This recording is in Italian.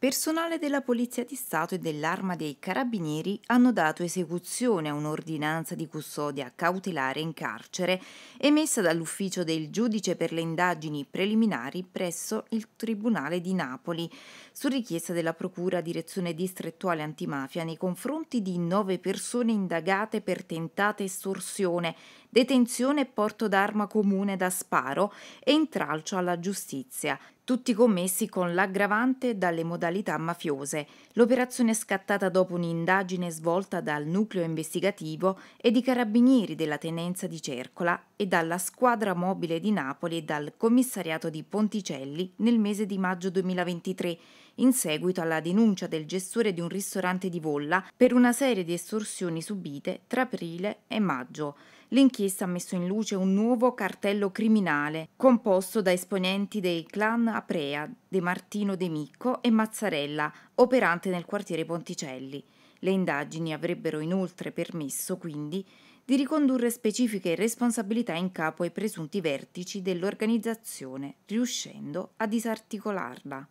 Personale della Polizia di Stato e dell'Arma dei Carabinieri hanno dato esecuzione a un'ordinanza di custodia cautelare in carcere emessa dall'ufficio del giudice per le indagini preliminari presso il Tribunale di Napoli, su richiesta della Procura Direzione Distrettuale Antimafia nei confronti di nove persone indagate per tentata estorsione, detenzione e porto d'arma comune da sparo e intralcio alla giustizia tutti commessi con l'aggravante dalle modalità mafiose. L'operazione è scattata dopo un'indagine svolta dal nucleo investigativo e di carabinieri della tenenza di Cercola e dalla squadra mobile di Napoli e dal commissariato di Ponticelli nel mese di maggio 2023 in seguito alla denuncia del gestore di un ristorante di Volla per una serie di estorsioni subite tra aprile e maggio. L'inchiesta ha messo in luce un nuovo cartello criminale composto da esponenti dei clan Aprea, De Martino De Micco e Mazzarella, operante nel quartiere Ponticelli. Le indagini avrebbero inoltre permesso, quindi, di ricondurre specifiche responsabilità in capo ai presunti vertici dell'organizzazione, riuscendo a disarticolarla.